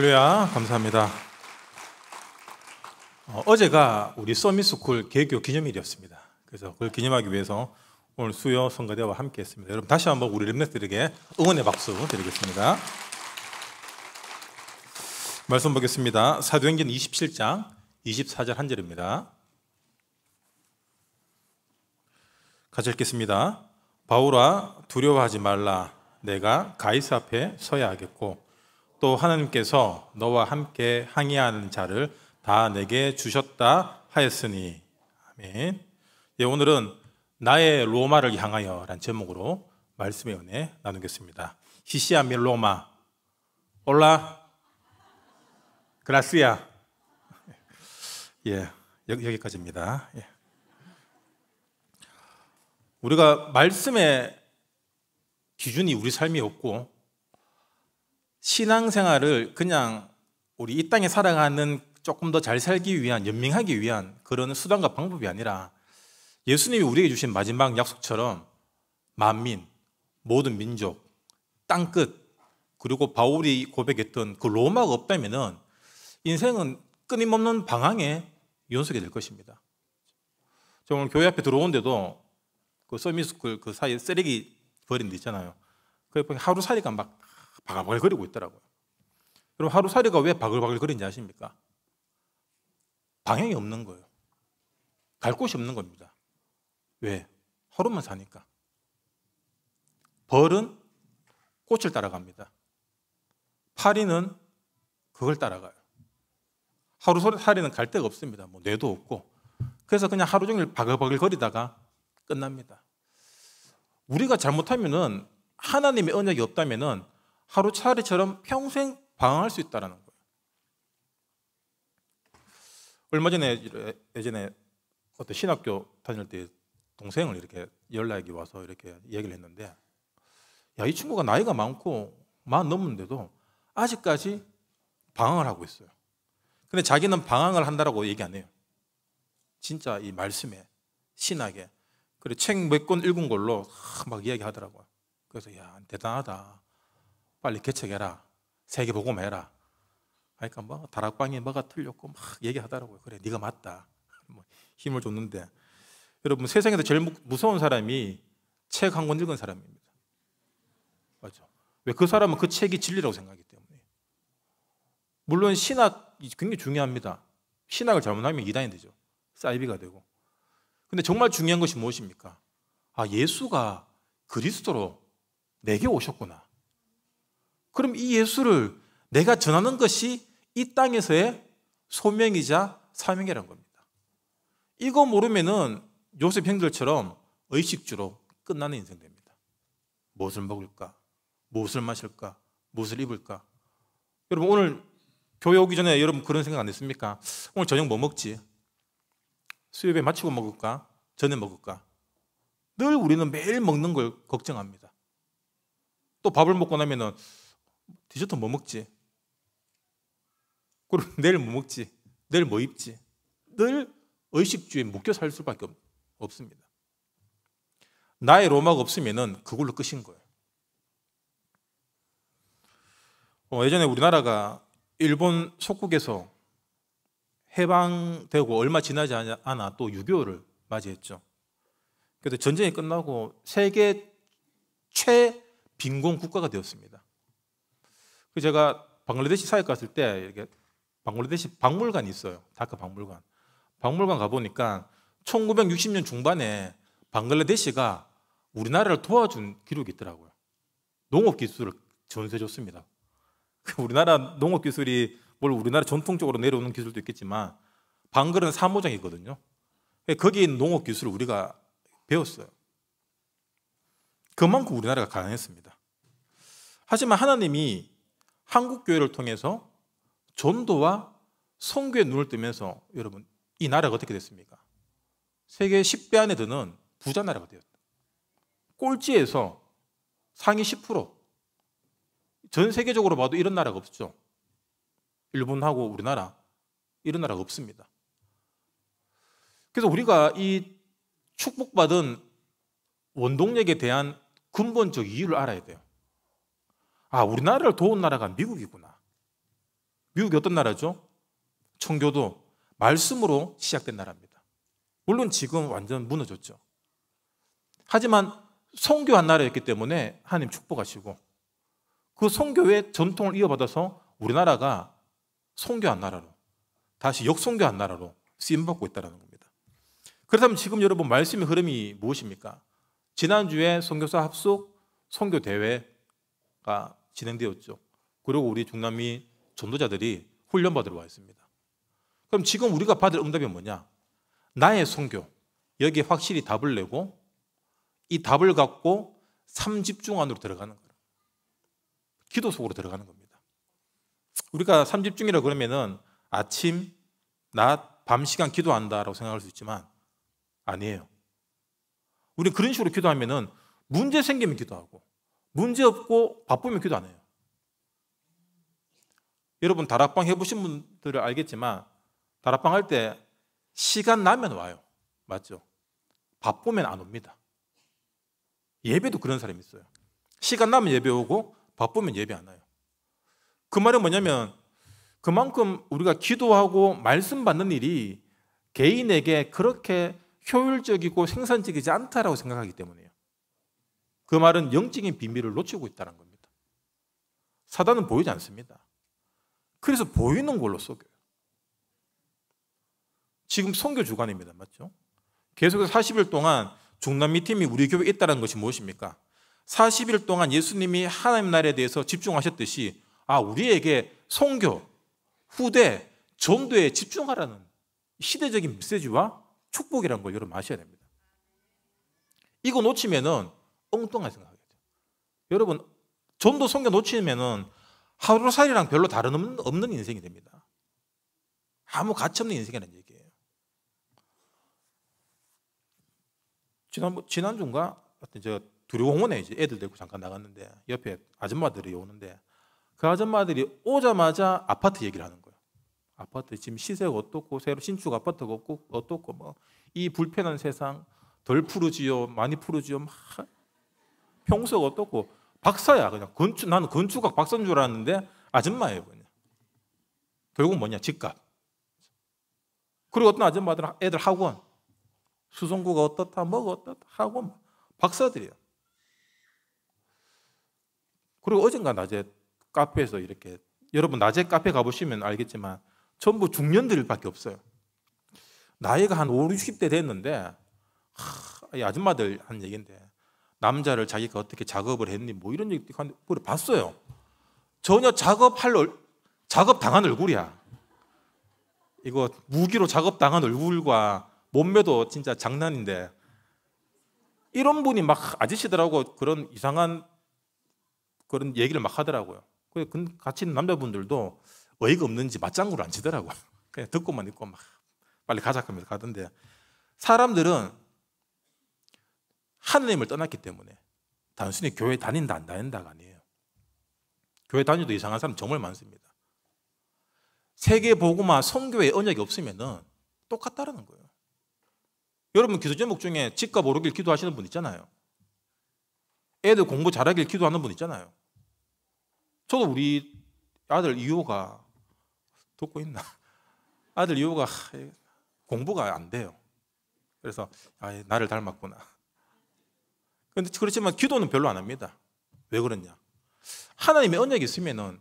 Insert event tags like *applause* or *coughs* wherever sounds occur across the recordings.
할렐루야. 감사합니다. 어, 제가 우리 서밋스쿨 개교 기념일이었습니다. 그래서 그걸 기념하기 위해서 오늘 수요 성가대와 함께 했습니다. 여러분 다시 한번 우리 랩넷들에게 응원의 박수 드리겠습니다. 말씀 보겠습니다. 사도행전 27장 24절 한 절입니다. 같이 읽겠습니다. 바울아 두려워하지 말라. 내가 가이사 앞에 서야 하겠고 또 하나님께서 너와 함께 항의하는 자를 다 내게 주셨다 하였으니 아멘. 예, 오늘은 나의 로마를 향하여란 제목으로 말씀의 은혜 나누겠습니다. 히시아미 로마, 올라, 그라스야. 예, 여기, 까지입니다 예. 우리가 말씀의 기준이 우리 삶이 없고 신앙생활을 그냥 우리 이 땅에 살아가는 조금 더 잘 살기 위한 연명하기 위한 그런 수단과 방법이 아니라 예수님이 우리에게 주신 마지막 약속처럼 만민, 모든 민족, 땅끝 그리고 바울이 고백했던 그 로마가 없다면은 인생은 끊임없는 방황에 연속이 될 것입니다. 저 오늘 교회 앞에 들어오데도그 서미스쿨 그사이 쓰레기 버린 데 있잖아요. 그 하루살이가 막 바글바글거리고 있더라고요. 그럼 하루살이가 왜 바글바글거리는지 아십니까? 방향이 없는 거예요. 갈 곳이 없는 겁니다. 왜? 하루만 사니까. 벌은 꽃을 따라갑니다. 파리는 그걸 따라가요. 하루살이는 갈 데가 없습니다. 뭐 뇌도 없고. 그래서 그냥 하루 종일 바글바글 거리다가 끝납니다. 우리가 잘못하면은 하나님의 언약이 없다면은 하루 차례처럼 평생 방황할 수 있다라는 거예요. 얼마 전에 예전에 어떤 신학교 다닐 때 동생을 이렇게 연락이 와서 이렇게 얘기를 했는데 야이 친구가 나이가 많고 만 넘는데도 아직까지 방황을 하고 있어요. 근데 자기는 방황을 한다라고 얘기 안 해요. 진짜 이 말씀에 신학에 그래 책몇 권 읽은 걸로 막 이야기하더라고요. 그래서 야 대단하다. 빨리 개척해라. 세계보고만 해라. 그니까뭐 다락방에 뭐가 틀렸고 막 얘기하더라고요. 그래, 네가 맞다. *laughs* 뭐 힘을 줬는데 여러분 세상에서 제일 무서운 사람이 책 한 권 읽은 사람입니다. 맞죠? 왜 그 사람은 그 책이 진리라고 생각하기 때문에. 물론 신학이 굉장히 중요합니다. 신학을 잘못하면 이단이 되죠. 사이비가 되고. 근데 정말 중요한 것이 무엇입니까? 아, 예수가 그리스도로 내게 오셨구나. 그럼 이 예수를 내가 전하는 것이 이 땅에서의 소명이자 사명이라는 겁니다. 이거 모르면은 요셉 형들처럼 의식주로 끝나는 인생 됩니다. 무엇을 먹을까? 무엇을 마실까? 무엇을 입을까? 여러분 오늘 교회 오기 전에 여러분 그런 생각 안 했습니까? 오늘 저녁 뭐 먹지? 수요일에 마치고 먹을까? 전에 먹을까? 늘 우리는 매일 먹는 걸 걱정합니다. 또 밥을 먹고 나면은 디저트 뭐 먹지? 그럼 *laughs* 내일 뭐 먹지? 내일 뭐 입지? 늘 의식주에 묶여 살 수밖에 없, 습니다 나의 로마가 없으면 그걸로 끝인 거예요. 어, 예전에 우리나라가 일본 속국에서 해방되고 얼마 지나지 않아 또 유교를 맞이했죠. 그래서 전쟁이 끝나고 세계 최빈곤 국가가 되었습니다. 그 제가 방글라데시 사역 갔을 때 이렇게 방글라데시 박물관이 있어요. 다크 박물관. 박물관 가 보니까 1960년 중반에 방글라데시가 우리나라를 도와준 기록이 있더라고요. 농업 기술을 전수해 줬습니다. *laughs* 우리나라 농업 기술이 뭘 우리나라 전통적으로 내려오는 기술도 있겠지만 방글은 사모장이거든요. 거기 있 농업 기술을 우리가 배웠어요. 그만큼 우리나라가 가난했습니다. 하지만 하나님이 한국 교회를 통해서 전도와 성교에 눈을 뜨면서 여러분 이 나라가 어떻게 됐습니까? 세계 10배 안에 드는 부자 나라가 되었다. 꼴찌에서 상위 10%. 전 세계적으로 봐도 이런 나라가 없죠. 일본하고 우리나라 이런 나라가 없습니다. 그래서 우리가 이 축복받은 원동력에 대한 근본적 이유를 알아야 돼요. 아, 우리나라를 도운 나라가 미국이구나. 미국이 어떤 나라죠? 청교도, 말씀으로 시작된 나라입니다. 물론 지금 완전 무너졌죠. 하지만 성교한 나라였기 때문에 하나님 축복하시고 그 성교의 전통을 이어받아서 우리나라가 성교한 나라로 다시 역성교한 나라로 쓰임받고 있다는 겁니다. 그렇다면 지금 여러분 말씀의 흐름이 무엇입니까? 지난주에 선교사 합숙 선교 대회가 진행되었죠. 그리고 우리 중남미 전도자들이 훈련받으러 와 있습니다. 그럼 지금 우리가 받을 응답이 뭐냐? 나의 성교. 여기에 확실히 답을 내고 이 답을 갖고 삼집중 안으로 들어가는 거예요. 기도 속으로 들어가는 겁니다. 우리가 삼집중이라 그러면은 아침, 낮, 밤 시간 기도한다라고 생각할 수 있지만 아니에요. 우리 그런 식으로 기도하면은 문제 생기면 기도하고 문제 없고 바쁘면 기도 안 해요. 여러분 다락방 해보신 분들을 알겠지만 다락방 할 때 시간 나면 와요. 맞죠? 바쁘면 안 옵니다. 예배도 그런 사람이 있어요. 시간 나면 예배 오고 바쁘면 예배 안 와요. 그 말은 뭐냐면 그만큼 우리가 기도하고 말씀 받는 일이 개인에게 그렇게 효율적이고 생산적이지 않다라고 생각하기 때문이에요. 그 말은 영적인 비밀을 놓치고 있다는 겁니다. 사단은 보이지 않습니다. 그래서 보이는 걸로 속여요. 지금 선교 주간입니다. 맞죠? 계속해서 40일 동안 중남미 팀이 우리 교회에 있다는 것이 무엇입니까? 40일 동안 예수님이 하나님 나라에 대해서 집중하셨듯이 아 우리에게 성교, 후대, 전도에 집중하라는 시대적인 메시지와 축복이라는 걸 여러분 아셔야 됩니다. 이거 놓치면은 엉뚱하게 생각하겠죠 여러분 전도 성경 놓치면은 하루살이랑 별로 다른 없는 인생이 됩니다. 아무 가치 없는 인생이라는 얘기예요. 지난 지난 주인가 하여튼 저 두려움원에 이제 애들 데리고 잠깐 나갔는데 옆에 아줌마들이 오는데 그 아줌마들이 오자마자 아파트 얘기를 하는 거예요. 아파트 지금 시세가 어떻고 새로 신축 아파트가 없고 어떻고 뭐 이 불편한 세상 덜 푸르지요 많이 푸르지요 막 평소가 어떻고 박사야 그냥 건축 나는 건축학 박사인 줄 알았는데 아줌마예요 그냥. 결국 뭐냐 집값. 그리고 어떤 아줌마들 은 애들 학원 수성구가 어떻다 뭐가 어떻다 학원 박사들이요 그리고 어젠가 낮에 카페에서 이렇게 여러분 낮에 카페 가보시면 알겠지만 전부 중년들밖에 없어요. 나이가 한 5, 60대 됐는데 하, 이 아줌마들 한 얘기인데 남자를 자기가 어떻게 작업을 했니 뭐 이런 얘기 그걸 봤어요. 전혀 작업할 얼, 작업 당한 얼굴이야. 이거 무기로 작업 당한 얼굴과 몸매도 진짜 장난인데 이런 분이 막 아저씨들하고 그런 이상한 그런 얘기를 막 하더라고요. 그 같이 있는 남자분들도 어이가 없는지 맞장구를 안 치더라고요. *laughs* 그냥 듣고만 있고 막 빨리 가자 하면서 가던데 사람들은 하느님을 떠났기 때문에 단순히 교회 다닌다 안 다닌다가 아니에요. 교회 다녀도 이상한 사람 정말 많습니다. 세계 보고만 성교의 언약이 없으면은 똑같다라는 거예요. 여러분 기도 제목 중에 집값 오르길 기도하시는 분 있잖아요. 애들 공부 잘하길 기도하는 분 있잖아요. 저도 우리 아들 이호가 듣고 있나? 아들 이호가 예, 공부가 안 돼요. 그래서 아, 예, 나를 닮았구나. 그런데 그렇지만 기도는 별로 안 합니다. 왜 그러냐? 하나님의 언약이 있으면은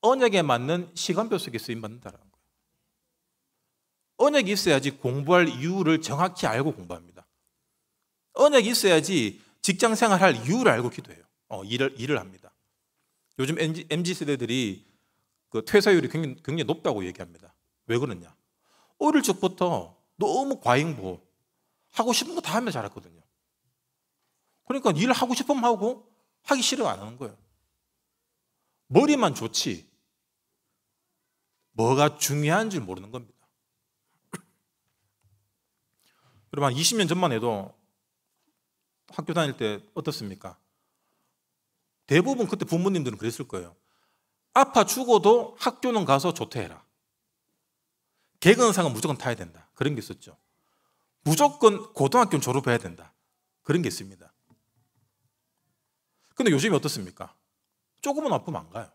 언약에 맞는 시간표 속에 쓰임 받는다라는 거예요. 언약이 있어야지 공부할 이유를 정확히 알고 공부합니다. 언약이 있어야지 직장 생활할 이유를 알고 기도해요. 어, 일을 일을 합니다. 요즘 MG, 세대들이 그 퇴사율이 굉장히, 굉장히 높다고 얘기합니다. 왜 그러냐? 어릴 적부터 너무 과잉보 하고 싶은 거 다 하면 잘했거든요. 그러니까 일 하고 싶으면 하고 하기 싫어안 하는 거예요. 머리만 좋지 뭐가 중요한지 모르는 겁니다. *clears throat* 여러분 20년 전만 해도 학교 다닐 때 어떻습니까? 대부분 그때 부모님들은 그랬을 거예요. 아파 죽어도 학교는 가서 조퇴해라. 개근상은 무조건 타야 된다. 그런 게 있었죠. 무조건 고등학교는 졸업해야 된다. 그런 게 있습니다. 근데 요즘에 어떻습니까? 조금은 아프면 안 가요.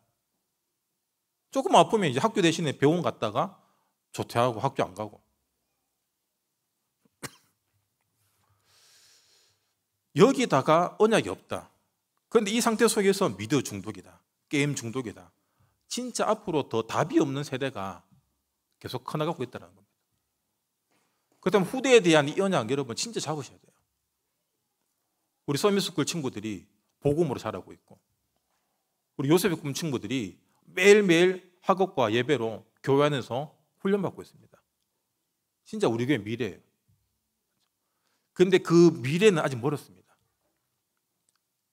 조금 아프면 이제 학교 대신에 병원 갔다가 조퇴하고 학교 안 가고. *coughs* 여기다가 언약이 없다. 그런데 이 상태 속에서 미디어 중독이다. 게임 중독이다. 진짜 앞으로 더 답이 없는 세대가 계속 커나가고 있다는 겁니다. 그렇다면 후대에 대한 이 언약 여러분 진짜 잡으셔야 돼요. 우리 서미스쿨 친구들이 복음으로 자라고 있고 우리 요셉의 꿈 친구들이 매일매일 학업과 예배로 교회 안에서 훈련받고 있습니다. 진짜 우리 교회 미래예요. 근데 그 미래는 아직 멀었습니다.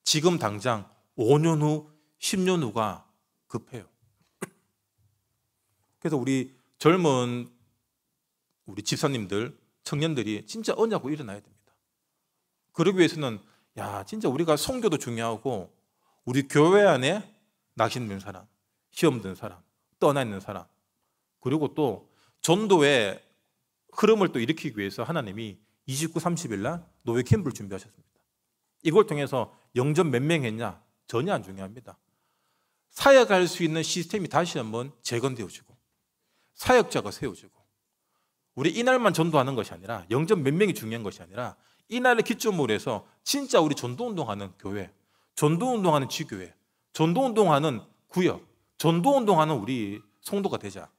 지금 당장 5년 후, 10년 후가 급해요. *clears throat* 그래서 우리 젊은 우리 집사님들, 청년들이 진짜 언약고 일어나야 됩니다. 그러기 위해서는 야, 진짜 우리가 성교도 중요하고 우리 교회 안에 낙심된 사람, 시험든 사람, 떠나 있는 사람, 그리고 또 전도의 흐름을 또 일으키기 위해서 하나님이 29, 30일 날 노예 캠프를 준비하셨습니다. 이걸 통해서 영전몇 명 했냐? 전혀 안 중요합니다. 사역할 수 있는 시스템이 다시 한번 재건되어지고 사역자가 세워지고 우리 이날만 전도하는 것이 아니라 영전몇 명이 중요한 것이 아니라 이날을 기점으로 해서 진짜 우리 전도운동하는 교회, 전도운동하는 지교회, 전도운동하는 구역, 전도운동하는 우리 성도가 되자.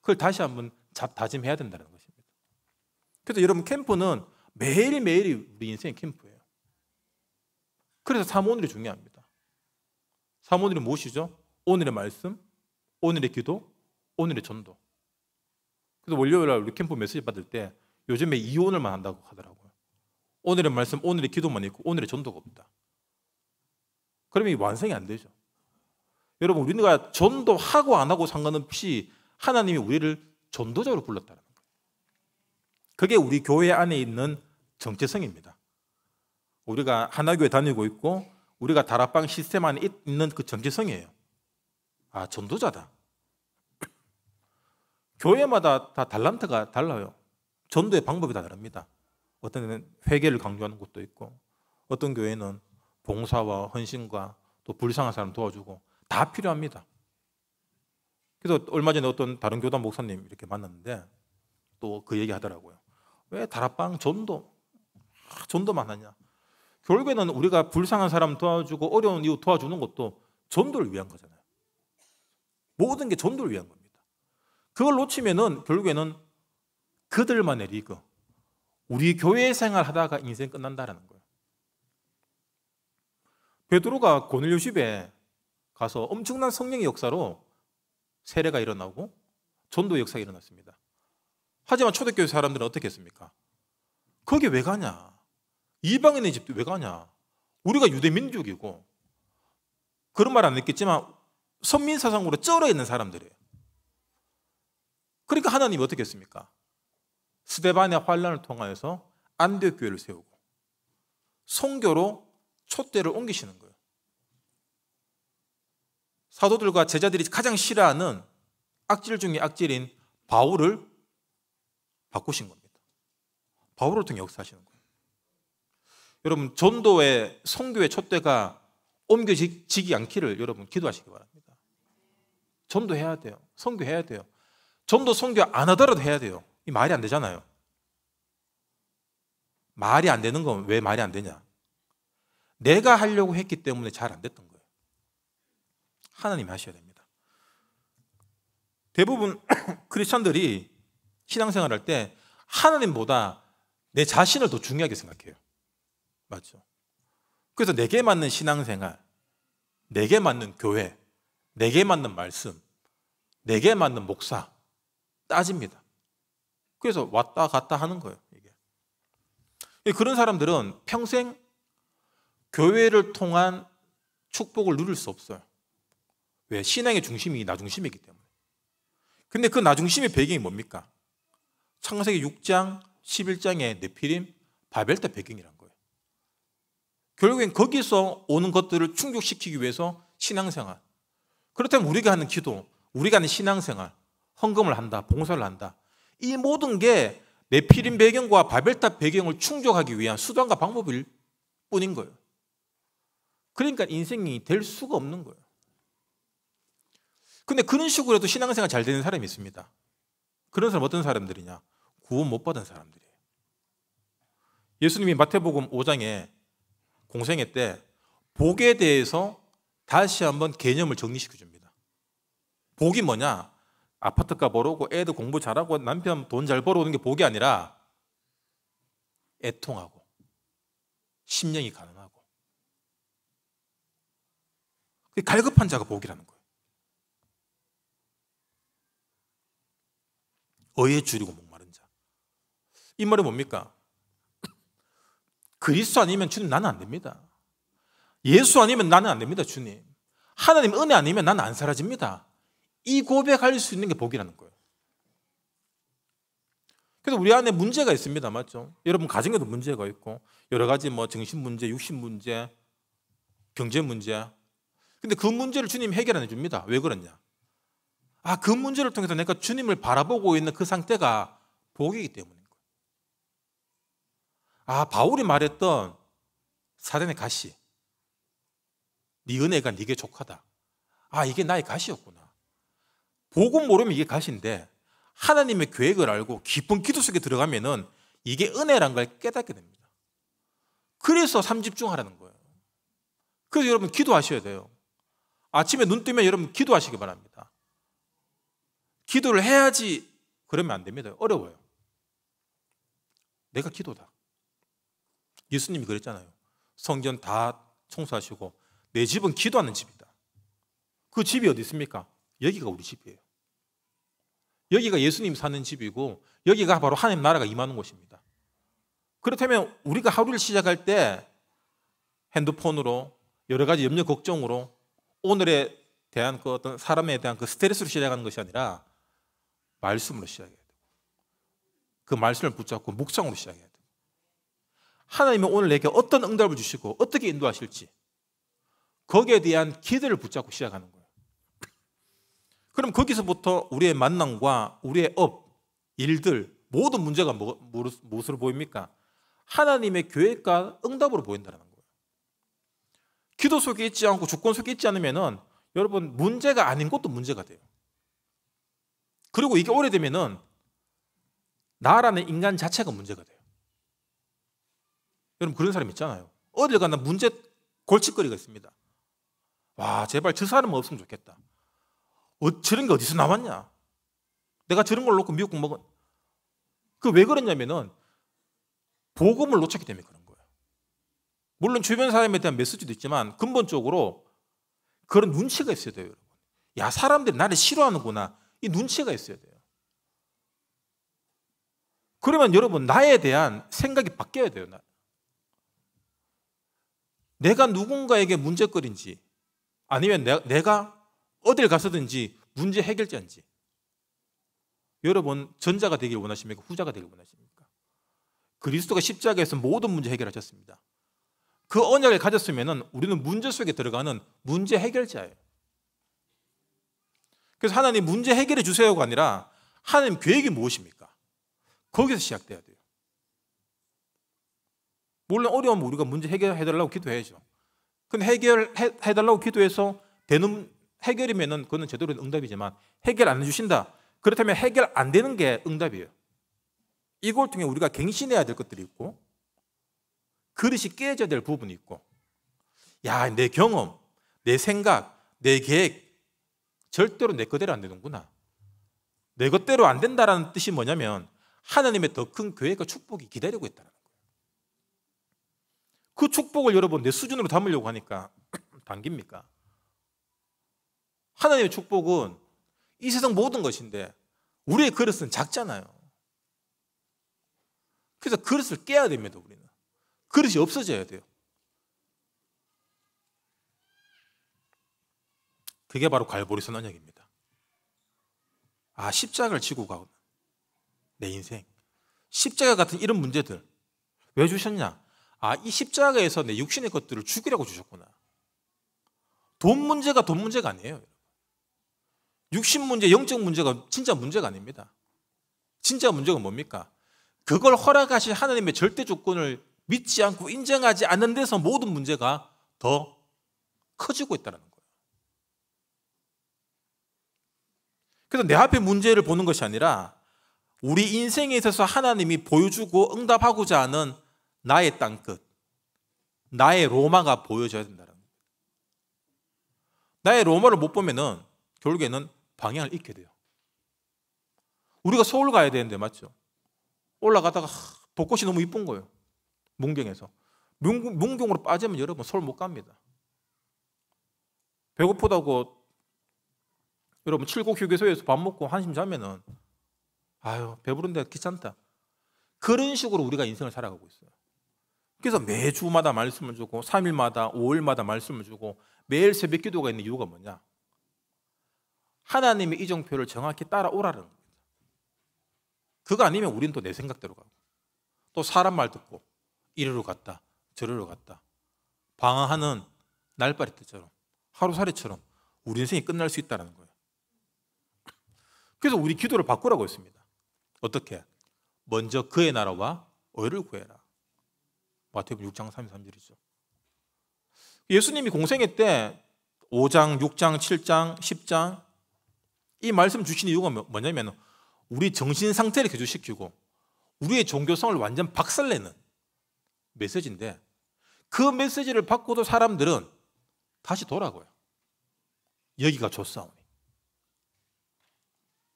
그걸 다시 한번 잡, 다짐해야 된다는 것입니다. 그래서 여러분 캠프는 매일매일이 우리 인생의 캠프예요. 그래서 사모들이 중요합니다. 사모들이 무엇이죠? 오늘의 말씀, 오늘의 기도, 오늘의 전도. 그래서 월요일 날 우리 캠프 메시지 받을 때 요즘에 이혼을만 한다고 하더라고. 요 오늘의 말씀, 오늘의 기도만 있고 오늘의 전도가 없다. 그러면 이 완성이 안 되죠. 여러분 우리가 전도하고 안 하고 상관없이 하나님이 우리를 전도자로 불렀다는 거예요. 그게 우리 교회 안에 있는 정체성입니다. 우리가 하나교회 다니고 있고 우리가 다락방 시스템 안에 있는 그 정체성이에요. 아 전도자다. *clears throat* 교회마다 다 달란트가 달라요. 전도의 방법이 다 다릅니다. 어떤 데는 회개를 강조하는 곳도 있고 어떤 교회는 봉사와 헌신과 또 불쌍한 사람 도와주고 다 필요합니다. 그래서 얼마 전에 어떤 다른 교단 목사님 이렇게 만났는데 또 그 얘기 하더라고요. 왜 다락방 전도 아, 전도만 하냐? 결국에는 우리가 불쌍한 사람 도와주고 어려운 이웃 도와주는 것도 전도를 위한 거잖아요. 모든 게 전도를 위한 겁니다. 그걸 놓치면은 결국에는 그들만의 리그, 우리 교회 생활하다가 인생 끝난다라는 거예요. 베드로가 고넬료 집에 가서 엄청난 성령의 역사로 세례가 일어나고 전도 역사가 일어났습니다. 하지만 초대교회 사람들은 어떻게 했습니까? 거기 왜 가냐? 이방인의 집도 왜 가냐? 우리가 유대민족이고 그런 말 안 했겠지만 선민사상으로 쩔어 있는 사람들이에요. 그러니까 하나님 어떻게 했습니까? 스데반의 환란을 통하여서 안디옥 교회를 세우고 성교로 촛대를 옮기시는 거예요. 사도들과 제자들이 가장 싫어하는 악질 중의 악질인 바울을 바꾸신 겁니다. 바울을 통해 역사하시는 거예요. 여러분 전도의 성교의 촛대가 옮겨지기 않기를 여러분 기도하시기 바랍니다. 전도해야 돼요. 성교해야 돼요. 전도 성교 안 하더라도 해야 돼요. 이 말이 안 되잖아요. 말이 안 되는 건 왜 말이 안 되냐? 내가 하려고 했기 때문에 잘 안 됐던 거예요. 하나님이 하셔야 됩니다. 대부분 *clears throat* 크리스천들이 신앙생활 할때 하나님보다 내 자신을 더 중요하게 생각해요. 맞죠? 그래서 내게 맞는 신앙생활, 내게 맞는 교회, 내게 맞는 말씀, 내게 맞는 목사 따집니다. 그래서 왔다 갔다 하는 거예요. 이게. 예, 그런 사람들은 평생 교회를 통한 축복을 누릴 수 없어요. 왜? 신앙의 중심이 나중심이기 때문에. 근데 그 나중심의 배경이 뭡니까? 창세기 6장, 11장의 네피림, 바벨탑 배경이란 거예요. 결국엔 거기서 오는 것들을 충족시키기 위해서 신앙생활. 그렇다면 우리가 하는 기도, 우리가 하는 신앙생활, 헌금을 한다, 봉사를 한다. 이 모든 게 네피림 배경과 바벨탑 배경을 충족하기 위한 수단과 방법일 뿐인 거예요. 그러니까 인생이 될 수가 없는 거예요. 근데 그런 식으로도 신앙생활 잘 되는 사람이 있습니다. 그런 사람 어떤 사람들이냐? 구원 못 받은 사람들이에요. 예수님이 마태복음 5장에 공생회 때 복에 대해서 다시 한번 개념을 정리시켜 줍니다. 복이 뭐냐? 아파트값 벌어오고 애도 공부 잘하고 남편 돈 잘 벌어오는 게 복이 아니라 애통하고 심령이 가능하고 그게 갈급한 자가 복이라는 거예요. 어에 줄이고 목마른 자. 이 말이 뭡니까? 그리스도 아니면 주님 나는 안 됩니다. 예수 아니면 나는 안 됩니다, 주님. 하나님 은혜 아니면 나는 안 사라집니다. 이 고백할 수 있는 게 복이라는 거예요. 그래서 우리 안에 문제가 있습니다. 맞죠? 여러분 가정에도 문제가 있고 여러 가지 뭐 정신 문제, 육신 문제, 경제 문제. 근데 그 문제를 주님 해결해 줍니다. 왜 그러냐? 아, 그 문제를 통해서 내가 주님을 바라보고 있는 그 상태가 복이기 때문인 거예요. 아, 바울이 말했던 사단의 가시. 네 은혜가 네게 족하다. 아, 이게 나의 가시였구나. 복음 모르면 이게 가신데 하나님의 계획을 알고 깊은 기도 속에 들어가면은 이게 은혜란 걸 깨닫게 됩니다. 그래서 삼집중하라는 거예요. 그래서 여러분 기도하셔야 돼요. 아침에 눈 뜨면 여러분 기도하시기 바랍니다. 기도를 해야지 그러면 안 됩니다. 어려워요. 내가 기도다. 예수님이 그랬잖아요. 성전 다 청소하시고 내 집은 기도하는 집이다. 그 집이 어디 있습니까? 여기가 우리 집이에요. 여기가 예수님 사는 집이고 여기가 바로 하나님 나라가 임하는 곳입니다. 그렇다면 우리가 하루를 시작할 때 핸드폰으로 여러 가지 염려 걱정으로 오늘에 대한 그 어떤 사람에 대한 그 스트레스로 시작하는 것이 아니라 말씀으로 시작해야 돼요. 그 말씀을 붙잡고 묵상으로 시작해야 돼요. 하나님이 오늘 내게 어떤 응답을 주시고 어떻게 인도하실지 거기에 대한 기대를 붙잡고 시작하는 거예요. 그럼 거기서부터 우리의 만남과 우리의 업, 일들 모든 문제가 뭐, 무엇으로 보입니까? 하나님의 계획과 응답으로 보인다는 거예요. 기도 속에 있지 않고 주권 속에 있지 않으면은 여러분 문제가 아닌 것도 문제가 돼요. 그리고 이게 오래되면은 나라는 인간 자체가 문제가 돼요. 여러분 그런 사람 있잖아요. 어딜 가나 문제 골칫거리가 있습니다. 와 제발 저사람 없으면 좋겠다. 어, 저런 게 어디서 나왔냐? 내가 저런 걸 놓고 미국 먹은. 그 왜 그랬냐면은 복음을 놓쳤기 때문에 그런 거예요. 물론 주변 사람에 대한 메시지도 있지만 근본적으로 그런 눈치가 있어야 돼요, 여러분. 야, 사람들이 나를 싫어하는구나. 이 눈치가 있어야 돼요. 그러면 여러분, 나에 대한 생각이 바뀌어야 돼요. 나. 내가 누군가에게 문제거리인지 아니면 내, 내가 어딜 가서든지 문제 해결자인지 여러분 전자가 되길 원하십니까? 후자가 되길 원하십니까? 그리스도가 십자가에서 모든 문제 해결하셨습니다. 그 언약을 가졌으면 우리는 문제 속에 들어가는 문제 해결자예요. 그래서 하나님 문제 해결해 주세요가 아니라 하나님 계획이 무엇입니까? 거기서 시작돼야 돼요. 물론 어려우면 우리가 문제 해결해달라고 기도해야죠. 근데 해결해달라고 기도해서 되는 해결이면은 그거는 제대로 응답이지만 해결 안 해주신다. 그렇다면 해결 안 되는 게 응답이에요. 이걸 통해 우리가 갱신해야 될 것들이 있고 그릇이 깨져야 될 부분이 있고 야내 경험, 내 생각, 내 계획 절대로 내그대로안 되는구나. 내 것대로 안 된다라는 뜻이 뭐냐면 하나님의 더 큰 교회가 축복이 기다리고 있다는 거예요. 그 축복을 여러분 내 수준으로 담으려고 하니까 *clears throat* 당깁니까? 하나님의 축복은 이 세상 모든 것인데 우리의 그릇은 작잖아요. 그래서 그릇을 깨야 됩니다, 우리는. 그릇이 없어져야 돼요. 그게 바로 갈보리 선언약입니다 아, 십자가를 지고 가고 내 인생. 십자가 같은 이런 문제들. 왜 주셨냐? 아, 이 십자가에서 내 육신의 것들을 죽이라고 주셨구나. 돈 문제가 돈 문제가 아니에요. 육신 문제, 영적 문제가 진짜 문제가 아닙니다. 진짜 문제가 뭡니까? 그걸 허락하신 하나님의 절대 조건을 믿지 않고 인정하지 않는 데서 모든 문제가 더 커지고 있다는 거예요. 그래서 내 앞에 문제를 보는 것이 아니라 우리 인생에 있어서 하나님이 보여주고 응답하고자 하는 나의 땅끝, 나의 로마가 보여져야 된다는 거예요. 나의 로마를 못 보면은 결국에는 방향을 잃게 돼요. 우리가 서울 가야 되는데 맞죠? 올라가다가 벚꽃이 너무 이쁜 거예요. 문경에서. 문경, 으로 빠지면 여러분 서울 못 갑니다. 배고프다고 여러분 칠곡 휴게소에서 밥 먹고 한심 자면은 아유 배부른데 귀찮다. 그런 식으로 우리가 인생을 살아가고 있어요. 그래서 매주마다 말씀을 주고 3일마다 5일마다 말씀을 주고 매일 새벽 기도가 있는 이유가 뭐냐? 하나님의 이정표를 정확히 따라오라는 겁니다. 그거 아니면 우린 또내 생각대로 가고 또 사람 말 듣고 이리로 갔다 저리로 갔다 방황하는 날파리 뜻처럼 하루살이처럼 우리 인생이 끝날 수 있다는 거예요. 그래서 우리 기도를 바꾸라고 했습니다. 어떻게? 먼저 그의 나라와 의를 구해라. 마태복 6장 33절이죠. 예수님이 공생회 때 5장, 6장, 7장, 10장 이 말씀 주신 이유가 뭐, 뭐냐면 우리 정신 상태를 교조시키고 우리의 종교성을 완전 박살내는 메시지인데 그 메시지를 받고도 사람들은 다시 돌아고요. 여기가 조사오니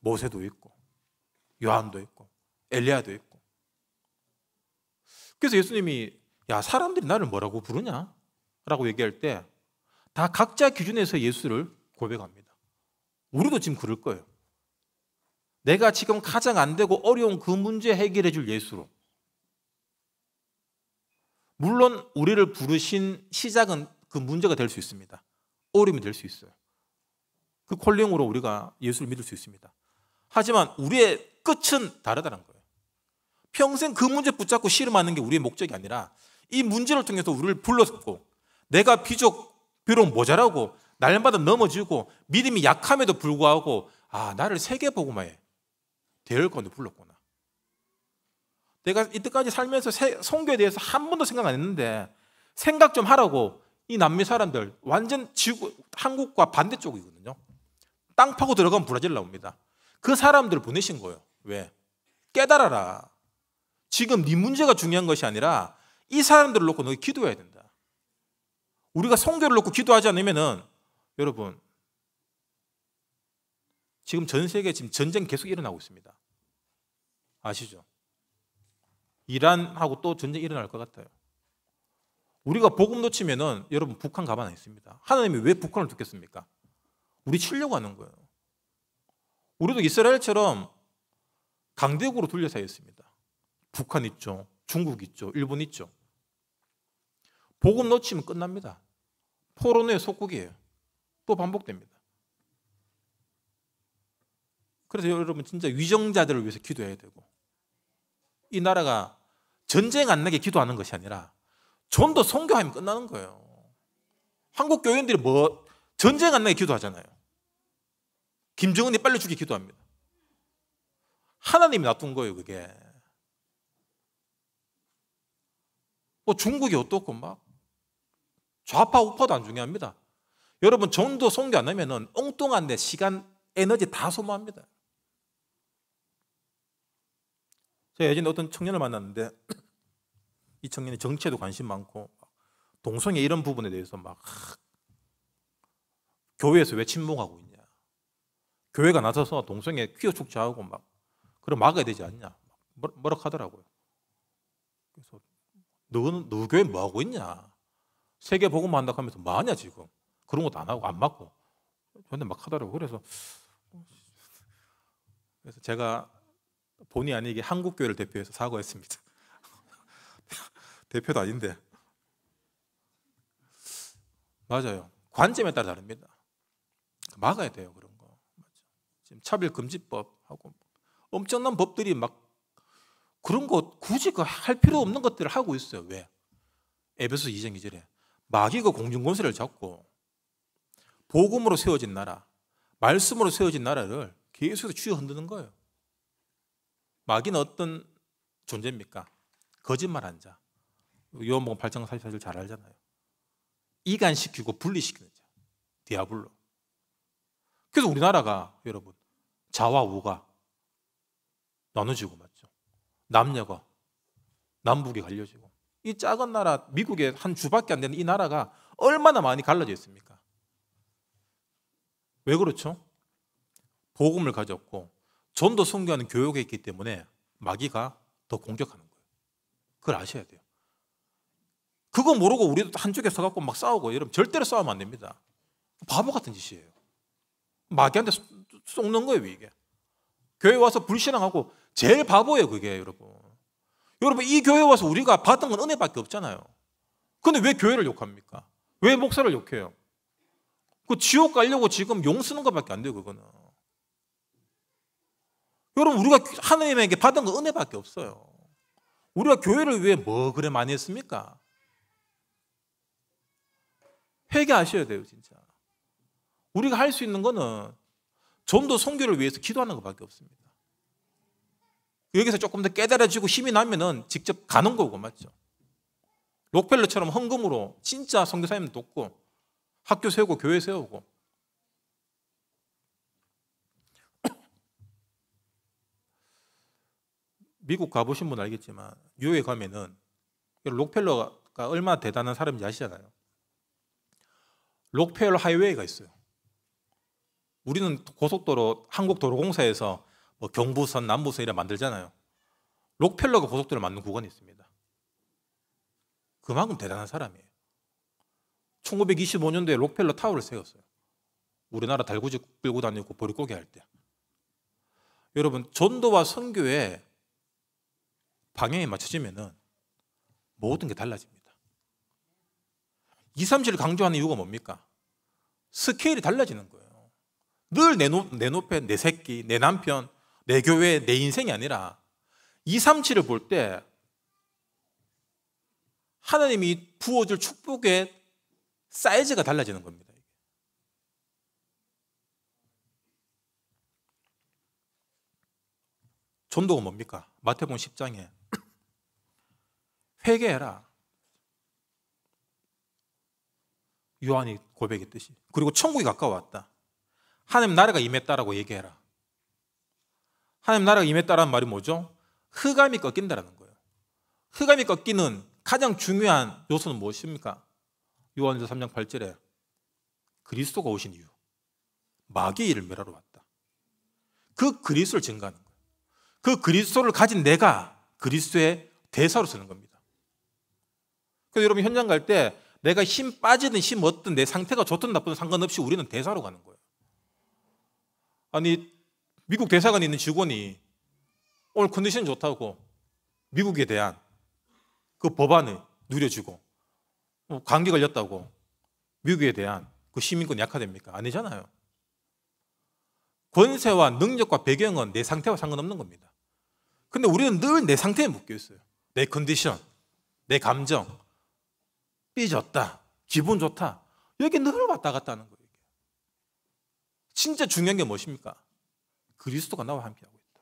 모세도 있고 요한도 있고 엘리야도 있고 그래서 예수님이 야 사람들이 나를 뭐라고 부르냐? 라고 얘기할 때 다 각자 기준에서 예수를 고백합니다. 우리도 지금 그럴 거예요. 내가 지금 가장 안 되고 어려운 그 문제 해결해 줄 예수로. 물론 우리를 부르신 시작은 그 문제가 될 수 있습니다. 어려움이 될 수 있어요. 그 콜링으로 우리가 예수를 믿을 수 있습니다. 하지만 우리의 끝은 다르다는 거예요. 평생 그 문제 붙잡고 씨름하는 게 우리의 목적이 아니라 이 문제를 통해서 우리를 불렀고 내가 비족 비록 모자라고 날마다 넘어지고 믿음이 약함에도 불구하고 아 나를 세계 보고만 해 대열권도 불렀구나. 내가 이때까지 살면서 성교에 대해서 한 번도 생각 안 했는데 생각 좀 하라고 이 남미 사람들 완전 지구 한국과 반대쪽이거든요. 땅 파고 들어가면 브라질 나옵니다. 그 사람들을 보내신 거예요. 왜? 깨달아라. 지금 네 문제가 중요한 것이 아니라 이 사람들을 놓고 너희 기도해야 된다. 우리가 성교를 놓고 기도하지 않으면은 여러분 지금 전 세계 지금 전쟁 계속 일어나고 있습니다. 아시죠? 이란하고 또 전쟁 일어날 것 같아요. 우리가 복음 놓치면은 여러분 북한 가만 안 있습니다. 하나님이 왜 북한을 두겠습니까? 우리 치려고 하는 거예요. 우리도 이스라엘처럼 강대국으로 둘러싸여 있습니다. 북한 있죠, 중국 있죠, 일본 있죠. 복음 놓치면 끝납니다. 포로의 속국이에요. 또 반복됩니다. 그래서 여러분 진짜 위정자들을 위해서 기도해야 되고 이 나라가 전쟁 안 나게 기도하는 것이 아니라 좀더성교하면 끝나는 거예요. 한국 교인들이 뭐 전쟁 안 나게 기도하잖아요. 김정은이 빨리 죽기 기도합니다. 하나님이 놔둔 거예요, 그게. 뭐 중국이 어떻고 막 좌파 우파도 안 중요합니다. 여러분 전도 성교 안 하면은 엉뚱한 데 시간, 에너지 다 소모합니다. 제가 예전에 어떤 청년을 만났는데 *clears throat* 이 청년이 정치에도 관심 많고 동성애 이런 부분에 대해서 막 교회에서 왜 침묵하고 있냐. 교회가 나서서 동성애 퀴어 축제하고 막 그럼 막아야 되지 않냐. 뭐, 뭐라 하더라고요. 그래서 너, 너 교회 뭐 하고 있냐? 세계 복음만 한다 하면서 뭐 하냐 지금? 그런 것도 안 하고 안 맞고 맨날 막 하더라고. 그래서 그래서 제가 본의 아니게 한국 교회를 대표해서 사과했습니다. *laughs* 대표도 아닌데 맞아요. 관점에 따라 다릅니다. 막아야 돼요 그런 거. 지금 차별금지법하고 엄청난 법들이 막 그런 거 굳이 그 할 필요 없는 것들을 하고 있어요. 왜? 에베소 2장 2절에 마귀가 공중권세를 잡고 복음으로 세워진 나라, 말씀으로 세워진 나라를 계속해서 주여 흔드는 거예요. 마귀는 어떤 존재입니까? 거짓말한 자. 요한복음 8장 44절 잘 알잖아요. 이간시키고 분리시키는 자. 디아블로. 그래서 우리나라가 여러분 자와 우가 나눠지고 맞죠. 남녀가 남북이 갈려지고 이 작은 나라 미국의 한 주밖에 안 되는 이 나라가 얼마나 많이 갈라져 있습니까? 왜 그렇죠? 복음을 가졌고 전도 선교하는 교육에 있기 때문에 마귀가 더 공격하는 거예요. 그걸 아셔야 돼요. 그거 모르고 우리도 한쪽에 서갖고 막 싸우고 여러분 절대로 싸우면 안 됩니다. 바보 같은 짓이에요. 마귀한테 쏙는 거예요 이게. 교회 와서 불신앙하고 제일 바보예요 그게 여러분. 여러분 이 교회 와서 우리가 받은 건 은혜밖에 없잖아요. 근데 왜 교회를 욕합니까? 왜 목사를 욕해요? 그 지옥 가려고 지금 용 쓰는 것밖에 안 돼요, 그거는. 여러분, 우리가 하나님에게 받은 거 은혜밖에 없어요. 우리가 교회를 위해 뭐 그래 많이 했습니까? 회개하셔야 돼요, 진짜. 우리가 할 수 있는 거는 좀 더 성교를 위해서 기도하는 것밖에 없습니다. 여기서 조금 더 깨달아지고 힘이 나면은 직접 가는 거고, 맞죠? 록펠러처럼 헌금으로 진짜 성교사님도 돕고 학교 세우고 교회 세우고 *coughs* 미국 가보신 분 알겠지만 뉴욕에 가면은 록펠러가 얼마나 대단한 사람인지 아시잖아요. 록펠러 하이웨이가 있어요. 우리는 고속도로 한국도로공사에서 뭐 경부선, 남부선 이라 만들잖아요. 록펠러가 고속도로 만든 구간이 있습니다. 그만큼 대단한 사람이에요. 1925년도에 록펠러 타워를 세웠어요. 우리나라 달구지 끌고 다니고 보릿고개 할 때. 여러분 전도와 선교의 방향이 맞춰지면 모든 게 달라집니다. 2, 3, 7을 강조하는 이유가 뭡니까? 스케일이 달라지는 거예요. 늘 내 높에 내 새끼, 내 남편, 내 교회, 내 인생이 아니라 2, 3, 7을 볼 때 하나님이 부어줄 축복의 사이즈가 달라지는 겁니다. 전도가 뭡니까? 마태복음 10장에 *clears throat* 회개해라. 요한이 고백했듯이 그리고 천국이 가까웠다. 하나님 나라가 임했다라고 얘기해라. 하나님 나라가 임했다라는 말이 뭐죠? 흑암이 꺾인다라는 거예요. 흑암이 꺾이는 가장 중요한 요소는 무엇입니까? 요한서 3장 8절에 그리스도가 오신 이유 마귀의 일을 멸하러 왔다. 그 그리스도를 증가하는 거예요. 그 그리스도를 가진 내가 그리스도의 대사로 쓰는 겁니다. 그래서 여러분 현장 갈 때 내가 힘 빠지든 힘 얻든 내 상태가 좋든 나쁘든 상관없이 우리는 대사로 가는 거예요. 아니 미국 대사관에 있는 직원이 오늘 컨디션 좋다고 미국에 대한 그 법안을 누려주고 뭐 감기 걸렸다고 미국에 대한 그 시민권 약화됩니까? 아니잖아요. 권세와 능력과 배경은 내 상태와 상관없는 겁니다. 근데 우리는 늘 내 상태에 묶여 있어요. 내 컨디션, 내 감정, 삐졌다, 기분 좋다. 여기 늘 왔다 갔다 하는 거예요. 진짜 중요한 게 무엇입니까? 그리스도가 나와 함께하고 있다.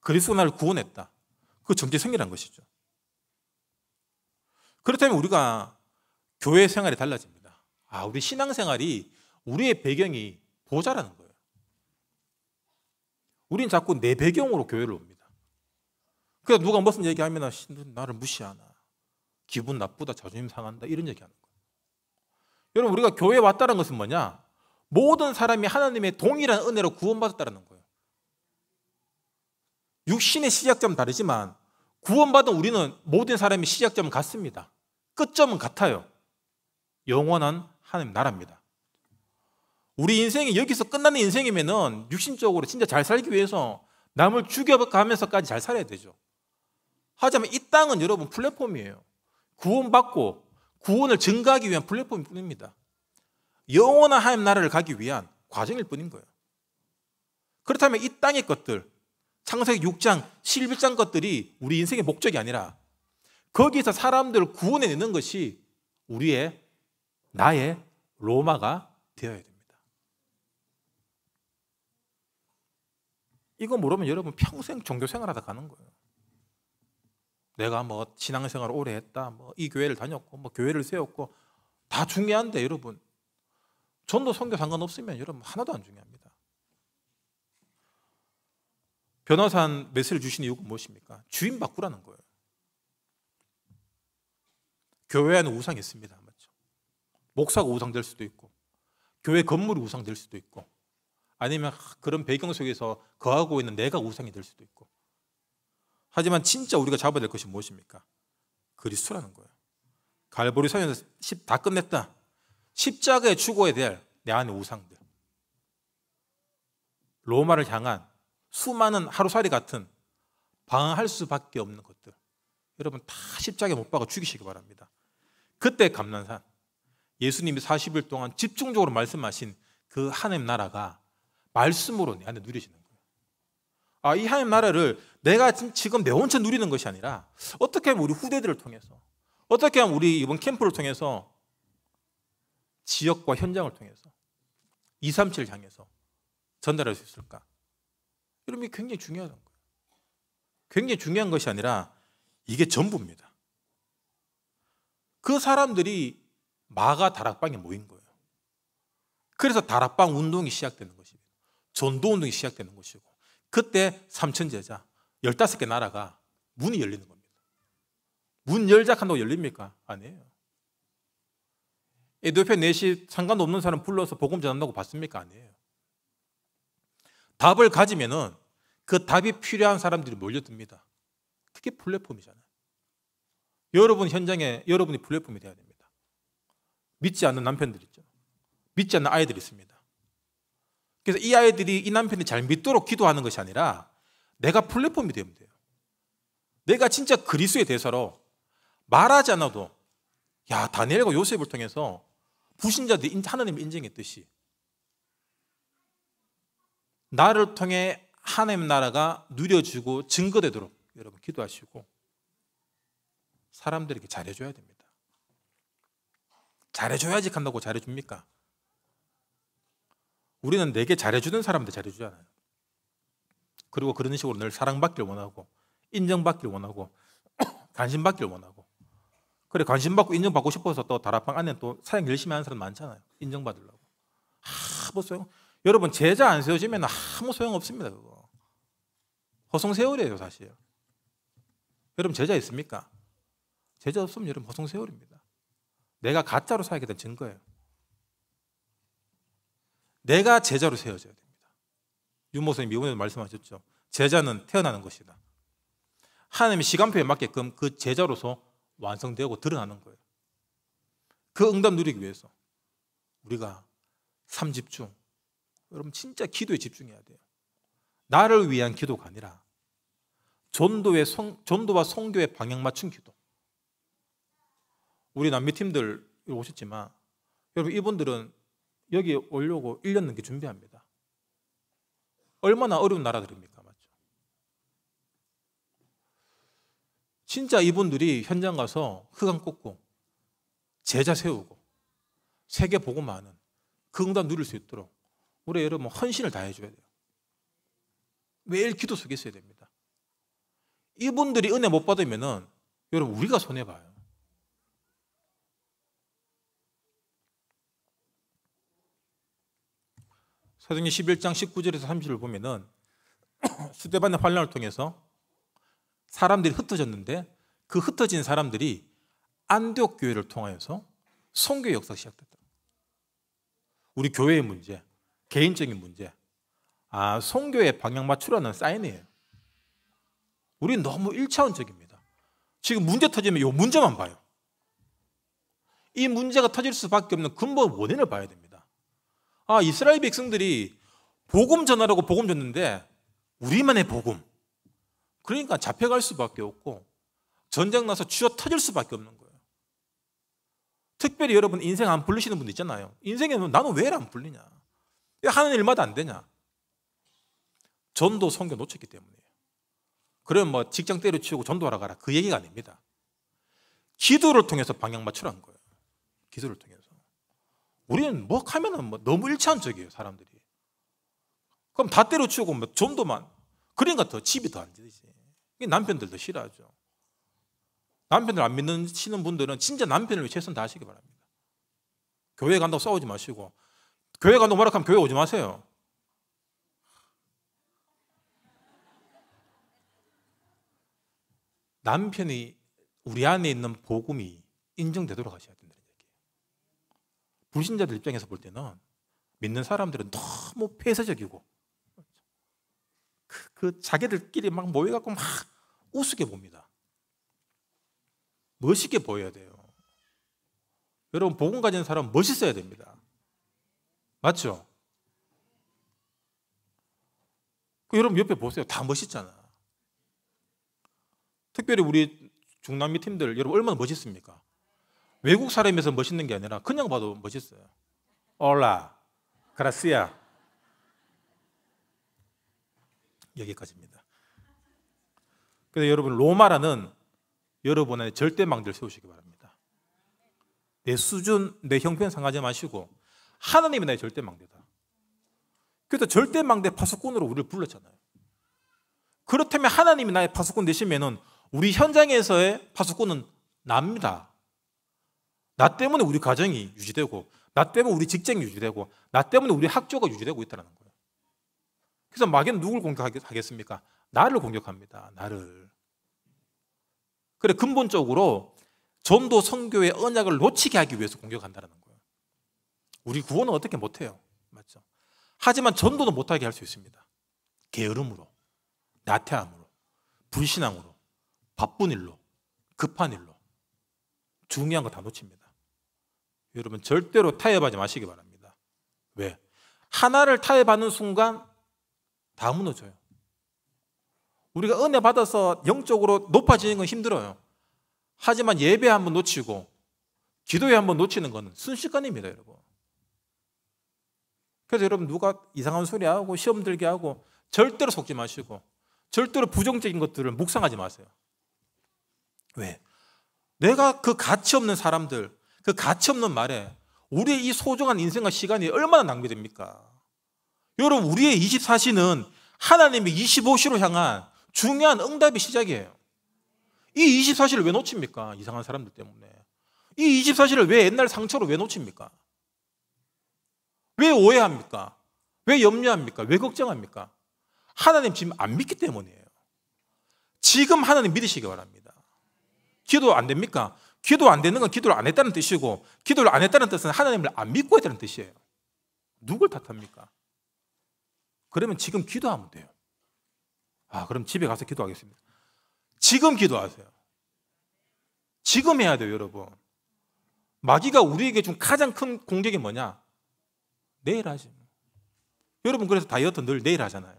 그리스도가 나를 구원했다. 그 정체성이란 것이죠. 그렇다면 우리가 교회 생활이 달라집니다. 아, 우리 신앙생활이 우리의 배경이 보자라는 거예요. 우린 자꾸 내 배경으로 교회를 옵니다. 그래서 그러니까 누가 무슨 얘기하면 나를 무시하나, 기분 나쁘다, 자존심 상한다 이런 얘기하는 거예요. 여러분 우리가 교회 왔다는 것은 뭐냐? 모든 사람이 하나님의 동일한 은혜로 구원받았다는 거예요. 육신의 시작점은 다르지만 구원받은 우리는 모든 사람이 시작점은 같습니다. 끝점은 같아요. 영원한 하나님 나라입니다. 우리 인생이 여기서 끝나는 인생이면은 육신적으로 진짜 잘 살기 위해서 남을 죽여가면서까지 잘 살아야 되죠. 하지만 이 땅은 여러분 플랫폼이에요. 구원받고 구원을 증가하기 위한 플랫폼일 뿐입니다. 영원한 하나님 나라를 가기 위한 과정일 뿐인 거예요. 그렇다면 이 땅의 것들, 창세기 6장, 11장 것들이 우리 인생의 목적이 아니라 거기서 사람들을 구원해내는 것이 우리의 나의 로마가 되어야 됩니다. 이거 모르면 여러분 평생 종교 생활하다 가는 거예요. 내가 뭐 신앙생활 오래 했다, 뭐 이 교회를 다녔고, 뭐 교회를 세웠고 다 중요한데 여러분 전도 성교 상관없으면 여러분 하나도 안 중요합니다. 변호사한 메시를 주신 이유가 무엇입니까? 주인 바꾸라는 거예요. 교회에는 우상이 있습니다. 목사가 우상될 수도 있고 교회 건물이 우상될 수도 있고 아니면 그런 배경 속에서 거하고 있는 내가 우상이 될 수도 있고 하지만 진짜 우리가 잡아야 될 것이 무엇입니까? 그리스도라는 거예요. 갈보리산에서 다 끝냈다. 십자가의 추구에 대한 내 안의 우상들. 로마를 향한 수많은 하루살이 같은 방어할 수밖에 없는 것들. 여러분 다 십자가에 못 박아 죽이시기 바랍니다. 그때 감난산 예수님이 40일 동안 집중적으로 말씀하신 그 하나님 나라가 말씀으로 내 안에 누리시는 거예요. 아, 이 하나님 나라를 내가 지금 내 혼자 누리는 것이 아니라 어떻게 하면 우리 후대들을 통해서 어떻게 하면 우리 이번 캠프를 통해서 지역과 현장을 통해서 237을 향해서 전달할 수 있을까? 이런 게 굉장히 중요한 거예요. 굉장히 중요한 것이 아니라 이게 전부입니다. 그 사람들이 마가 다락방에 모인 거예요. 그래서 다락방 운동이 시작되는 것입니 전도 운동이 시작되는 것이고 그때 삼천제자 15개 나라가 문이 열리는 겁니다. 문 열자 한다고 열립니까? 아니에요. 에도피아 내시 상관 없는 사람 불러서 복음 전한다고 봤습니까? 아니에요. 답을 가지면은 그 답이 필요한 사람들이 몰려듭니다. 그게 플랫폼이잖아요. 여러분 현장에 여러분이 플랫폼이 돼야 됩니다. 믿지 않는 남편들 있죠. 믿지 않는 아이들이 있습니다. 그래서 이 아이들이 이 남편이 잘 믿도록 기도하는 것이 아니라 내가 플랫폼이 되면 돼요. 내가 진짜 그리스의 대사로 말하지 않아도 야 다니엘과 요셉을 통해서 부신자들 하나님 인정했듯이 나를 통해 하나님 나라가 누려지고 증거되도록 여러분 기도하시고 사람들에게 잘해줘야 됩니다. 잘해줘야지 한다고 잘해줍니까? 우리는 내게 잘해주는 사람한테 잘해주잖아요. 그리고 그런 식으로 늘 사랑받길 원하고 인정받길 원하고 *coughs* 관심받길 원하고 그래 관심받고 인정받고 싶어서 또 다락방 안에 또 사역 열심히 하는 사람 많잖아요. 인정받으려고. 아뭐 소용. 여러분 제자 안 세워지면 아무 뭐 소용 없습니다. 그거 허송 세월이에요 사실. 여러분 제자 있습니까? 제자 없으면 여러분 허송 세월입니다. 내가 가짜로 살게 된 증거예요. 내가 제자로 세워져야 됩니다. 윤모선님 이번에도 말씀하셨죠. 제자는 태어나는 것이다. 하나님의 시간표에 맞게끔 그 제자로서 완성되고 드러나는 거예요. 그 응답 누리기 위해서 우리가 삼집중 여러분 진짜 기도에 집중해야 돼요. 나를 위한 기도가 아니라 전도의 성, 전도와 성교의 방향 맞춘 기도. 우리 남미 팀들 오셨지만 여러분 이분들은 여기 오려고 1년 넘게 준비합니다. 얼마나 어려운 나라들입니까? 맞죠? 진짜 이분들이 현장 가서 흑암 꽂고 제자 세우고 세계 보고 많은 그 응답 누릴 수 있도록 우리 여러분 뭐 헌신을 다해 줘야 돼요. 매일 기도 속에 있어야 됩니다. 이분들이 은혜 못받으면 여러분 우리가 손해 봐요. 사도행 11장 19절에서 30을 보면은 *clears throat* 수대반의 환란을 통해서 사람들이 흩어졌는데 그 흩어진 사람들이 안디옥 교회를 통하여서 성교 역사가 시작됐다. 우리 교회의 문제, 개인적인 문제, 아 성교의 방향 맞추라는 사인이에요. 우리 너무 일차원적입니다. 지금 문제 터지면 이 문제만 봐요. 이 문제가 터질 수밖에 없는 근본 원인을 봐야 됩니다. 아, 이스라엘 백성들이 복음 전하라고 복음 줬는데 우리만의 복음. 그러니까 잡혀갈 수밖에 없고 전쟁 나서 쥐어 터질 수밖에 없는 거예요. 특별히 여러분 인생 안 불리시는 분들 있잖아요. 인생에 나는 왜안 불리냐? 하는 일마다 안 되냐? 전도 성교 놓쳤기 때문이에요. 그럼 뭐 직장 때려치우고 전도하러 가라. 그 얘기가 아닙니다. 기도를 통해서 방향 맞추라는 거예요. 기도를 통해서. 우리는 뭐 하면은 뭐 너무 일치한적이에요 사람들이. 그럼 다 때려치우고 뭐 좀더만 그러니까 더 집이 더안 되지. 남편들도 싫어하죠. 남편을 안 믿는 시는 분들은 진짜 남편을 위해 최선 다하시기 바랍니다. 교회 간다고 싸우지 마시고 교회 간다고 뭐 하면 교회 오지 마세요. 남편이 우리 안에 있는 복음이 인정되도록 하셔야 돼요. 불신자들 입장에서 볼 때는 믿는 사람들은 너무 폐쇄적이고 그, 그 자기들끼리 막 모여갖고 막우스게 봅니다. 멋있게 보여야 돼요. 여러분 복음 가진 사람 멋있어야 됩니다. 맞죠? 그 여러분 옆에 보세요. 다 멋있잖아. 특별히 우리 중남미 팀들 여러분 얼마나 멋있습니까? 외국 사람에서 멋있는 게 아니라 그냥 봐도 멋있어요. 올라, 그라시아. 여기까지입니다. 그래서 여러분 로마라는 여러분 안 절대망대를 세우시기 바랍니다. 내 수준, 내 형편 상하지 마시고 하나님이 나의 절대망대다. 그래서 절대망대 파수꾼으로 우리를 불렀잖아요. 그렇다면 하나님이 나의 파수꾼 되시면은 우리 현장에서의 파수꾼은 납니다. 나 때문에 우리 가정이 유지되고 나 때문에 우리 직장이 유지되고 나 때문에 우리 학교가 유지되고 있다는 거예요. 그래서 마귀는 누굴 공격하겠습니까? 나를 공격합니다. 나를. 그래 근본적으로 전도 선교의 언약을 놓치게 하기 위해서 공격한다는 거예요. 우리 구원은 어떻게 못해요. 맞죠? 하지만 전도도 못하게 할 수 있습니다. 게으름으로, 나태함으로, 불신앙으로, 바쁜 일로, 급한 일로 중요한 거 다 놓칩니다. 여러분 절대로 타협하지 마시기 바랍니다. 왜? 하나를 타협하는 순간 다 무너져요. 우리가 은혜 받아서 영적으로 높아지는 건 힘들어요. 하지만 예배 한번 놓치고 기도에 한번 놓치는 건 순식간입니다, 여러분. 그래서 여러분 누가 이상한 소리 하고 시험 들게 하고 절대로 속지 마시고 절대로 부정적인 것들을 묵상하지 마세요. 왜? 내가 그 가치 없는 사람들, 그 가치없는 말에 우리의 이 소중한 인생과 시간이 얼마나 낭비됩니까? 여러분, 우리의 24시는 하나님의 25시로 향한 중요한 응답의 시작이에요. 이 24시를 왜 놓칩니까? 이상한 사람들 때문에. 이 24시를 왜 옛날 상처로 왜 놓칩니까? 왜 오해합니까? 왜 염려합니까? 왜 걱정합니까? 하나님 지금 안 믿기 때문이에요. 지금 하나님 믿으시기 바랍니다. 기도 안 됩니까? 기도 안 되는 건 기도를 안 했다는 뜻이고 기도를 안 했다는 뜻은 하나님을 안 믿고 했다는 뜻이에요. 누굴 탓합니까? 그러면 지금 기도하면 돼요. 아, 그럼 집에 가서 기도하겠습니다. 지금 기도하세요. 지금 해야 돼요, 여러분. 마귀가 우리에게 준 가장 큰 공격이 뭐냐? 내일 하지. 여러분 그래서 다이어트 늘 내일 하잖아요.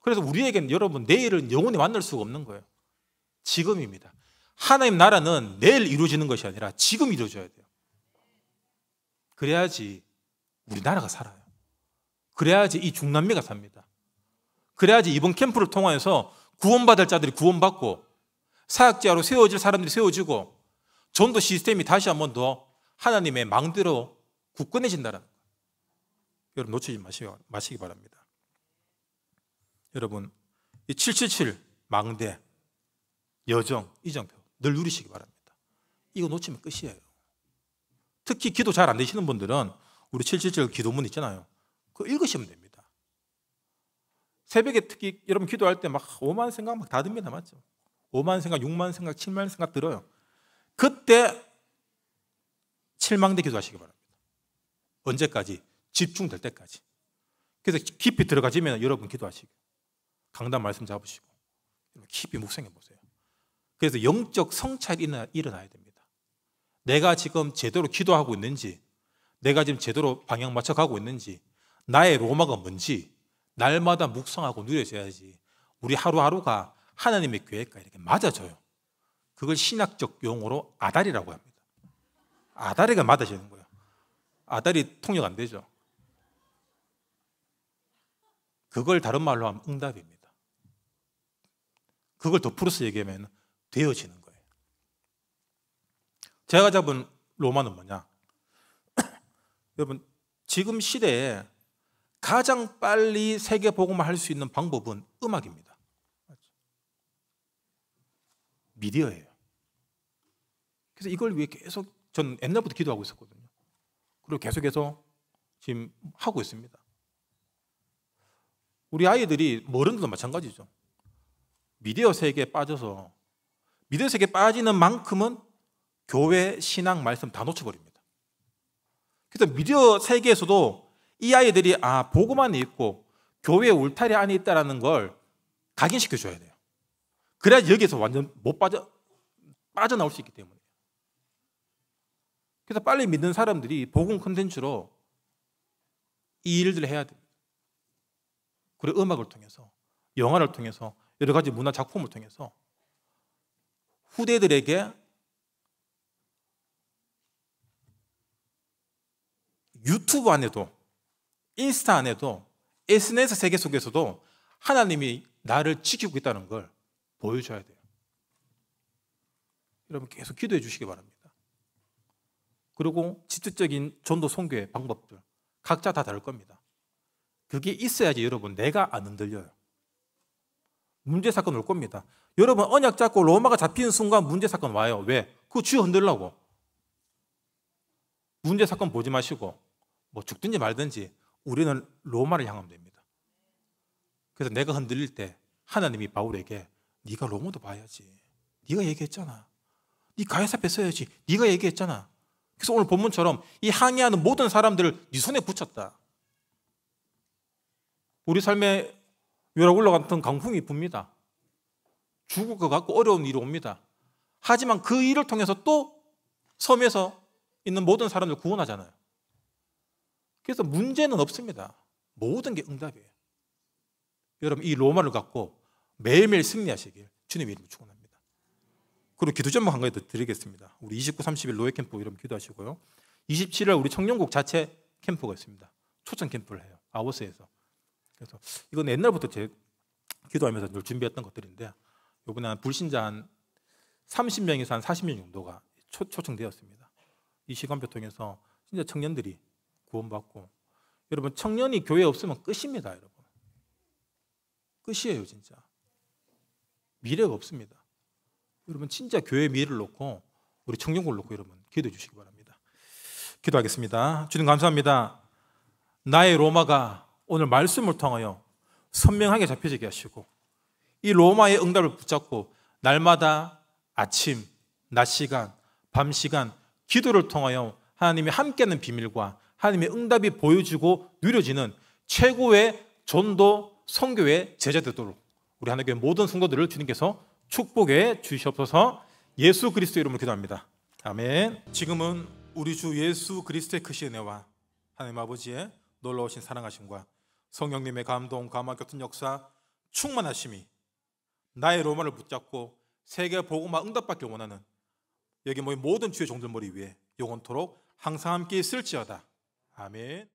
그래서 우리에겐 여러분 내일을 영원히 만날 수가 없는 거예요. 지금입니다. 하나님 나라는 내일 이루어지는 것이 아니라 지금 이루어져야 돼요. 그래야지 우리나라가 살아요. 그래야지 이 중남미가 삽니다. 그래야지 이번 캠프를 통하서 구원받을 자들이 구원받고 사역자로 세워질 사람들이 세워지고 전도 시스템이 다시 한번 더 하나님의 망대로 굳건해진다는 거예요. 여러분 놓치지 마시기, 마시기 바랍니다. 여러분 이 777 망대 여정 이정표 늘 누리시기 바랍니다. 이거 놓치면 끝이에요. 특히 기도 잘 안 되시는 분들은 우리 777 기도문 있잖아요. 그거 읽으시면 됩니다. 새벽에 특히 여러분 기도할 때막 5만 생각 막 다 듭니다. 맞죠? 5만 생각, 6만 생각, 7만 생각 들어요. 그때 칠망대 기도하시기 바랍니다. 언제까지? 집중될 때까지. 그래서 깊이 들어가지면 여러분 기도하시고 강단 말씀 잡으시고 깊이 묵상해 보세요. 그래서 영적 성찰이 일어나야 됩니다. 내가 지금 제대로 기도하고 있는지, 내가 지금 제대로 방향 맞춰 가고 있는지, 나의 로마가 뭔지, 날마다 묵상하고 누려져야지 우리 하루하루가 하나님의 계획과 이렇게 맞아져요. 그걸 신학적 용어로 아다리라고 합니다. 아다리가 맞아지는 거예요. 아다리 통역 안 되죠. 그걸 다른 말로 하면 응답입니다. 그걸 더 풀어서 얘기하면 되어지는 거예요. 제가 잡은 로마는 뭐냐? *clears throat* 여러분, 지금 시대에 가장 빨리 세계 복음을 할 수 있는 방법은 음악입니다. 미디어예요. 그래서 이걸 위해 계속 전 옛날부터 기도하고 있었거든요. 그리고 계속해서 지금 하고 있습니다. 우리 아이들이 어른들도 마찬가지죠. 미디어 세계에 빠져서 믿음 세계 에 빠지는 만큼은 교회 신앙 말씀 다 놓쳐버립니다. 그래서 미디어 세계에서도 이 아이들이 아 보고 안에 있고 교회 울타리 안에 있다라는 걸 각인시켜 줘야 돼요. 그래야 여기서 완전 못 빠져 빠져나올 수 있기 때문에. 그래서 빨리 믿는 사람들이 복음 콘텐츠로 이 일들을 해야 됩 그리고 음악을 통해서, 영화를 통해서, 여러 가지 문화 작품을 통해서 후대들에게 유튜브 안에도 인스타 안에도 SNS 세계 속에서도 하나님이 나를 지키고 있다는 걸 보여줘야 돼요. 여러분 계속 기도해 주시기 바랍니다. 그리고 지적적인 전도 선교의 방법들 각자 다 다를 겁니다. 그게 있어야지 여러분 내가 안 흔들려요. 문제 사건 올 겁니다. 여러분 언약 잡고 로마가 잡히는 순간 문제 사건 와요. 왜? 그쥐 흔들라고. 문제 사건 보지 마시고 뭐 죽든지 말든지 우리는 로마를 향하면 됩니다. 그래서 내가 흔들릴 때 하나님이 바울에게 네가 로마도 봐야지. 네가 얘기했잖아. 네 가이사 뺏어야지 네가 얘기했잖아. 그래서 오늘 본문처럼 이항의하는 모든 사람들을 네 손에 붙였다. 우리 삶에 유럽 올라갔던 강풍이 붑니다. 죽을 것 같고 어려운 일이 옵니다. 하지만 그 일을 통해서 또 섬에서 있는 모든 사람을 구원하잖아요. 그래서 문제는 없습니다. 모든 게 응답이에요. 여러분 이 로마를 갖고 매일매일 승리하시길 주님 이름으로 축원합니다. 그리고 기도 제목 한 가지 더 드리겠습니다. 우리 29, 30일 노예 캠프 여러분 기도하시고요. 27일 우리 청년국 자체 캠프가 있습니다. 초청 캠프를 해요. 아워스에서. 그래서 이건 옛날부터 제 기도하면서 늘 준비했던 것들인데 요번에 불신자 한 30명에서 한 40명 정도가 초, 초청되었습니다. 이 시간표 통해서 진짜 청년들이 구원받고 여러분 청년이 교회 없으면 끝입니다, 여러분. 끝이에요, 진짜. 미래가 없습니다. 여러분 진짜 교회 미래를 놓고 우리 청년골 놓고 여러분 기도해 주시기 바랍니다. 기도하겠습니다. 주님 감사합니다. 나의 로마가 오늘 말씀을 통하여 선명하게 잡혀지게 하시고 이 로마의 응답을 붙잡고 날마다 아침, 낮 시간, 밤 시간 기도를 통하여 하나님이 함께하는 비밀과 하나님의 응답이 보여지고 누려지는 최고의 전도 성교의 제자 되도록 우리 하나님의 모든 성도들을 주님께서 축복해 주시옵소서 예수 그리스도 이름으로 기도합니다. 아멘. 지금은 우리 주 예수 그리스도의 크신 그 은혜와 하나님 아버지의 놀라우신 사랑하심과 성령님의 감동, 감화, 교통 역사, 충만하심이 나의 로마를 붙잡고 세계 복음화 응답받기 원하는 여기 모인 모든 주의 종들머리 위에 영원토록 항상 함께 있을지어다. 아멘.